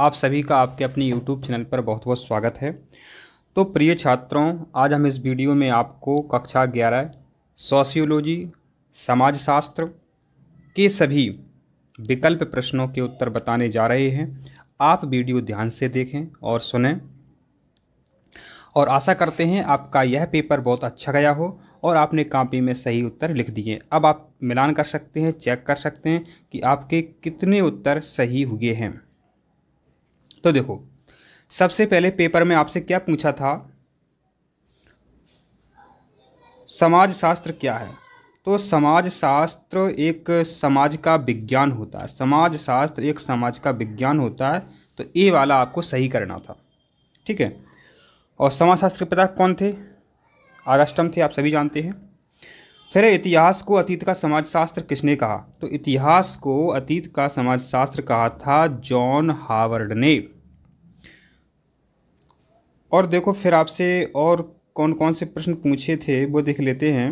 आप सभी का आपके अपने YouTube चैनल पर बहुत बहुत स्वागत है तो प्रिय छात्रों आज हम इस वीडियो में आपको कक्षा ग्यारह सोशियोलॉजी समाजशास्त्र के सभी विकल्प प्रश्नों के उत्तर बताने जा रहे हैं आप वीडियो ध्यान से देखें और सुनें और आशा करते हैं आपका यह पेपर बहुत अच्छा गया हो और आपने कापी में सही उत्तर लिख दिए अब आप मिलान कर सकते हैं चेक कर सकते हैं कि आपके कितने उत्तर सही हुए हैं तो देखो सबसे पहले पेपर में आपसे क्या पूछा था समाजशास्त्र क्या है तो समाजशास्त्र एक समाज का विज्ञान होता है समाज शास्त्र एक समाज का विज्ञान होता है तो ए वाला आपको सही करना था ठीक है और समाजशास्त्र के पिता कौन थे आगस्टम थे आप सभी जानते हैं फिर इतिहास को अतीत का समाजशास्त्र किसने कहा तो इतिहास को अतीत का समाजशास्त्र कहा था जॉन हावर्ड ने और देखो फिर आपसे और कौन कौन से प्रश्न पूछे थे वो देख लेते हैं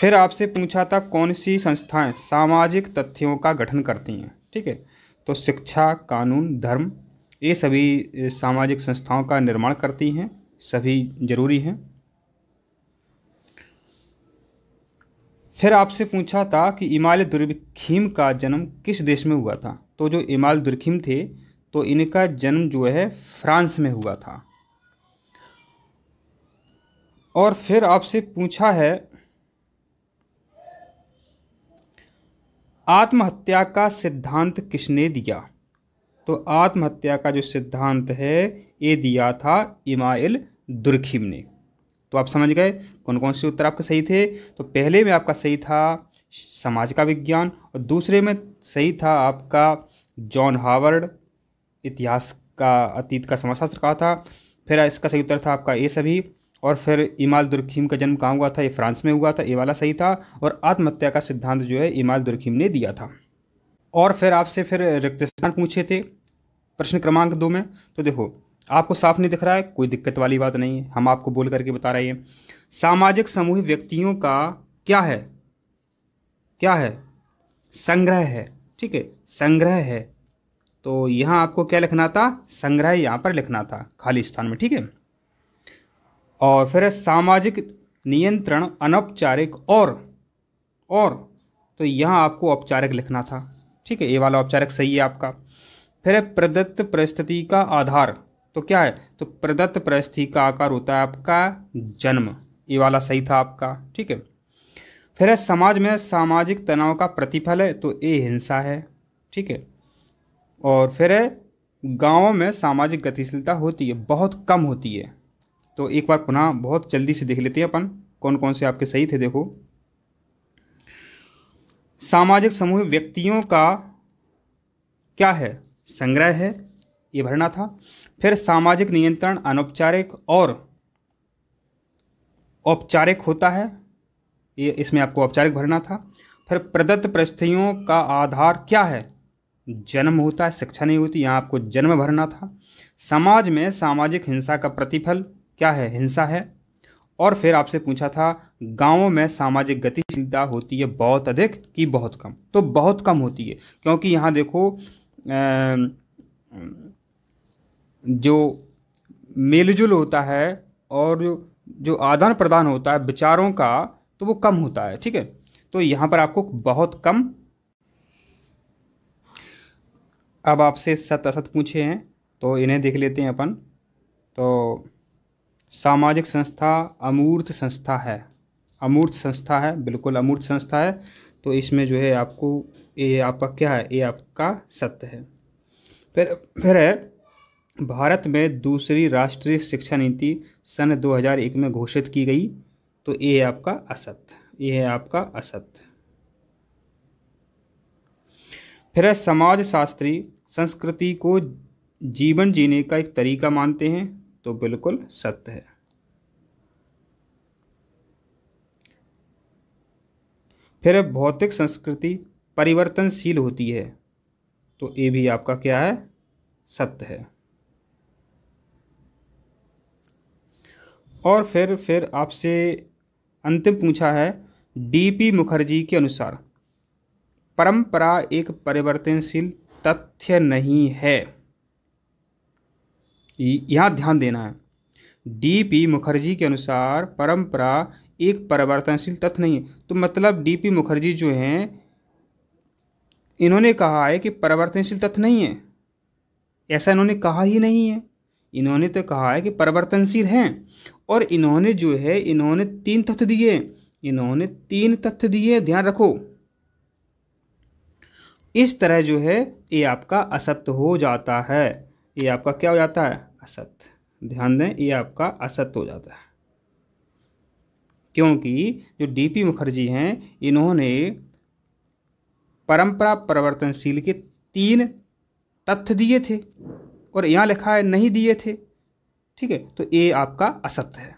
फिर आपसे पूछा था कौन सी संस्थाएं सामाजिक तथ्यों का गठन करती हैं ठीक है तो शिक्षा कानून धर्म ये सभी सामाजिक संस्थाओं का निर्माण करती हैं सभी जरूरी हैं फिर आपसे पूछा था कि इमाल दुर्खीम का जन्म किस देश में हुआ था तो जो इमाल दुर्खीम थे तो इनका जन्म जो है फ्रांस में हुआ था और फिर आपसे पूछा है आत्महत्या का सिद्धांत किसने दिया तो आत्महत्या का जो सिद्धांत है ये दिया था इमाइल दुर्खिम ने तो आप समझ गए कौन कौन से उत्तर आपके सही थे तो पहले में आपका सही था समाज का विज्ञान और दूसरे में सही था आपका जॉन हावर्ड इतिहास का अतीत का समाजशास्त्र कहा था फिर इसका सही उत्तर था आपका ए सभी और फिर इमाल दुर्खीम का जन्म कहाँ हुआ था ये फ्रांस में हुआ था ए वाला सही था और आत्महत्या का सिद्धांत जो है इमाल दुर्खीम ने दिया था और फिर आपसे फिर स्थान पूछे थे प्रश्न क्रमांक दो में तो देखो आपको साफ नहीं दिख रहा है कोई दिक्कत वाली बात नहीं है हम आपको बोल करके बता रहे हैं सामाजिक समूह व्यक्तियों का क्या है क्या है संग्रह है ठीक है संग्रह है तो यहाँ आपको क्या लिखना था संग्रह यहाँ पर लिखना था खाली स्थान में ठीक है और फिर सामाजिक नियंत्रण अनौपचारिक और और तो यहाँ आपको औपचारिक लिखना था ठीक है ये वाला औपचारिक सही है आपका फिर प्रदत्त परिस्थिति का आधार तो क्या है तो प्रदत्त परिस्थिति का आकार होता है आपका जन्म ये वाला सही था आपका ठीक है फिर है समाज में सामाजिक तनाव का प्रतिफल है तो ये हिंसा है ठीक है और फिर है गाँव में सामाजिक गतिशीलता होती है बहुत कम होती है तो एक बार पुनः बहुत जल्दी से देख लेते हैं अपन कौन कौन से आपके सही थे देखो सामाजिक समूह व्यक्तियों का क्या है संग्रह है ये भरना था फिर सामाजिक नियंत्रण अनौपचारिक और औपचारिक होता है ये इसमें आपको औपचारिक भरना था फिर प्रदत्त परिस्थितियों का आधार क्या है जन्म होता है शिक्षा नहीं होती यहाँ आपको जन्म भरना था समाज में सामाजिक हिंसा का प्रतिफल क्या है हिंसा है और फिर आपसे पूछा था गांवों में सामाजिक गतिशीलता होती है बहुत अधिक कि बहुत कम तो बहुत कम होती है क्योंकि यहाँ देखो जो मेलजुल होता है और जो जो आदान प्रदान होता है विचारों का तो वो कम होता है ठीक है तो यहाँ पर आपको बहुत कम अब आपसे सत असत पूछे हैं तो इन्हें देख लेते हैं अपन तो सामाजिक संस्था अमूर्त संस्था है अमूर्त संस्था है बिल्कुल अमूर्त संस्था है तो इसमें जो है आपको ये आपका क्या है ये आपका सत्य है फिर फिर है भारत में दूसरी राष्ट्रीय शिक्षा नीति सन 2001 में घोषित की गई तो ये है आपका असत्य ये है आपका असत्य फिर है समाजशास्त्री संस्कृति को जीवन जीने का एक तरीका मानते हैं तो बिल्कुल सत्य है फिर भौतिक संस्कृति परिवर्तनशील होती है तो ये भी आपका क्या है सत्य है और फिर फिर आपसे अंतिम पूछा है डीपी मुखर्जी के अनुसार परंपरा एक परिवर्तनशील तथ्य नहीं है यहाँ ध्यान देना है डीपी मुखर्जी के अनुसार परंपरा एक परिवर्तनशील तथ्य नहीं है तो मतलब डीपी मुखर्जी जो हैं इन्होंने कहा है कि परिवर्तनशील तथ्य नहीं है ऐसा इन्होंने कहा ही नहीं है इन्होंने तो कहा है कि परिवर्तनशील हैं और इन्होंने जो है इन्होंने तीन तथ्य दिए इन्होंने तीन तथ्य दिए ध्यान रखो इस तरह जो है ये आपका असत्य हो जाता है ये आपका क्या हो जाता है असत्य ध्यान दें ये आपका असत्य हो जाता है क्योंकि जो डीपी मुखर्जी हैं इन्होंने परंपरा परिवर्तनशील के तीन तथ्य दिए थे और यहाँ लिखा है नहीं दिए थे ठीक है तो ये आपका असत्य है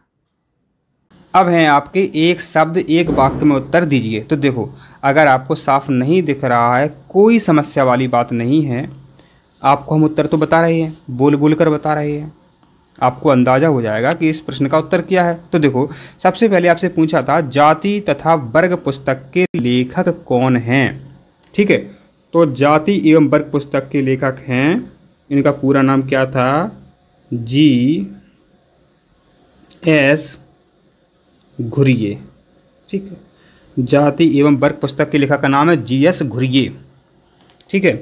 अब हैं आपके एक शब्द एक वाक्य में उत्तर दीजिए तो देखो अगर आपको साफ नहीं दिख रहा है कोई समस्या वाली बात नहीं है आपको हम उत्तर तो बता रहे हैं बोल बोल कर बता रहे हैं आपको अंदाज़ा हो जाएगा कि इस प्रश्न का उत्तर क्या है तो देखो सबसे पहले आपसे पूछा था जाति तथा वर्ग पुस्तक के लेखक कौन हैं ठीक है तो जाति एवं वर्ग पुस्तक के लेखक हैं इनका पूरा नाम क्या था जी एस घुरिए ठीक है जाति एवं वर्ग पुस्तक के लेखक का नाम है जी एस घुरिए ठीक है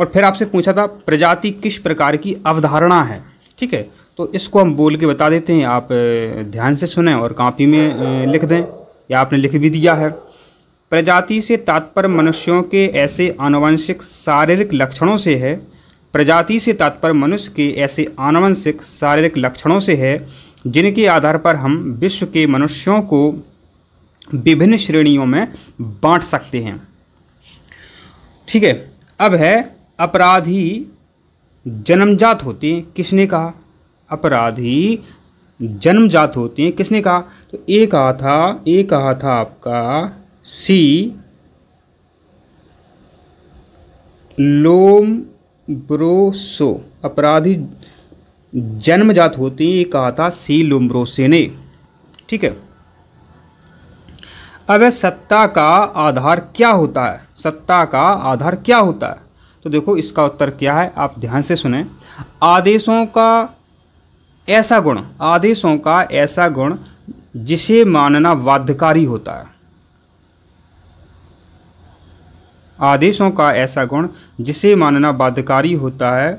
और फिर आपसे पूछा था प्रजाति किस प्रकार की अवधारणा है ठीक है तो इसको हम बोल के बता देते हैं आप ध्यान से सुने और कापी में लिख दें या आपने लिख भी दिया है प्रजाति से तात्पर्य मनुष्यों के ऐसे आनुवंशिक शारीरिक लक्षणों से है प्रजाति से तात्पर्य मनुष्य के ऐसे आनुवंशिक शारीरिक लक्षणों से है जिनके आधार पर हम विश्व के मनुष्यों को विभिन्न श्रेणियों में बांट सकते हैं ठीक है अब है अपराधी जन्मजात होते हैं किसने कहा अपराधी जन्मजात होते हैं किसने कहा तो ए कहा था ए कहा था आपका सी लोम ब्रोसो अपराधी जन्मजात होती है कहा था सी लुम्ब्रोसे ने ठीक है अब सत्ता का आधार क्या होता है सत्ता का आधार क्या होता है तो देखो इसका उत्तर क्या है आप ध्यान से सुने आदेशों का ऐसा गुण आदेशों का ऐसा गुण जिसे मानना बाध्यकारी होता है आदेशों का ऐसा गुण जिसे मानना बाध्यकारी होता है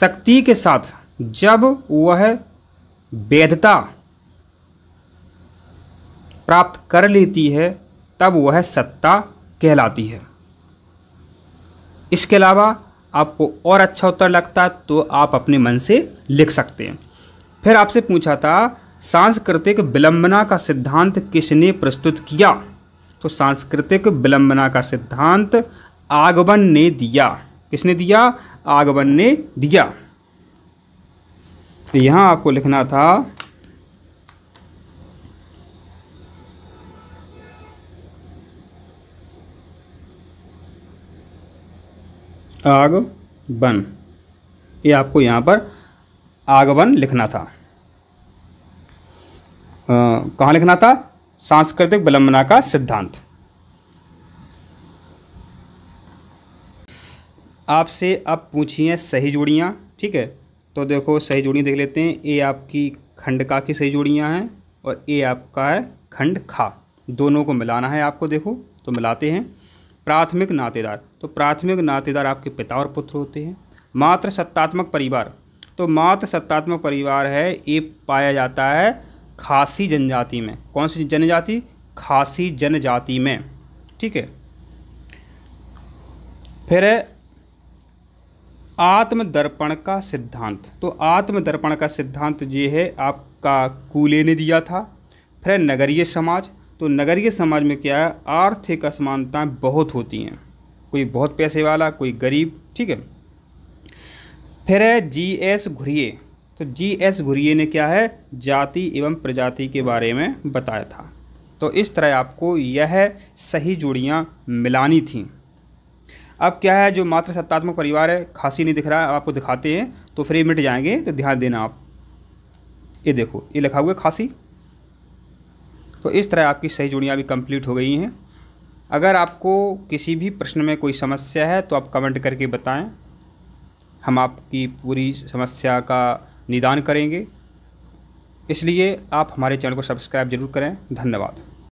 शक्ति के साथ जब वह वेदता प्राप्त कर लेती है तब वह सत्ता कहलाती है इसके अलावा आपको और अच्छा उत्तर लगता तो आप अपने मन से लिख सकते हैं फिर आपसे पूछा था सांस्कृतिक विलंबना का सिद्धांत किसने प्रस्तुत किया तो सांस्कृतिक विलंबना का सिद्धांत आगवन ने दिया किसने दिया आगवन ने दिया तो यहाँ आपको लिखना था आग बन ये आपको यहाँ पर आगवन लिखना था कहाँ लिखना था सांस्कृतिक विलंबना का सिद्धांत आपसे अब पूछिए सही जोड़ियाँ ठीक है तो देखो सही जोड़ियाँ देख लेते हैं ए आपकी खंड का की सही जोड़ियाँ हैं और ए आपका है खंड खा दोनों को मिलाना है आपको देखो तो मिलाते हैं प्राथमिक नातेदार तो प्राथमिक नातेदार आपके पिता और पुत्र होते हैं मात्र सत्तात्मक परिवार तो मात्र सत्तात्मक परिवार है ये पाया जाता है खासी जनजाति में कौन सी जनजाति खासी जनजाति में ठीक है फिर है आत्मदर्पण का सिद्धांत तो आत्मदर्पण का सिद्धांत ये है आपका कूले ने दिया था फिर नगरीय समाज तो नगरीय समाज में क्या है आर्थिक असमानताएं बहुत होती हैं कोई बहुत पैसे वाला कोई गरीब ठीक है फिर है जी एस घुरिए तो जी एस घुरिए ने क्या है जाति एवं प्रजाति के बारे में बताया था तो इस तरह आपको यह सही जोड़ियाँ मिलानी थी अब क्या है जो मात्र सत्तात्मक परिवार है खांसी नहीं दिख रहा है आपको दिखाते हैं तो फिर मिट जाएंगे तो ध्यान देना आप ये देखो ये लिखा हुआ है खांसी तो इस तरह आपकी सही जोड़ियाँ भी कंप्लीट हो गई हैं अगर आपको किसी भी प्रश्न में कोई समस्या है तो आप कमेंट करके बताएं हम आपकी पूरी समस्या का निदान करेंगे इसलिए आप हमारे चैनल को सब्सक्राइब जरूर करें धन्यवाद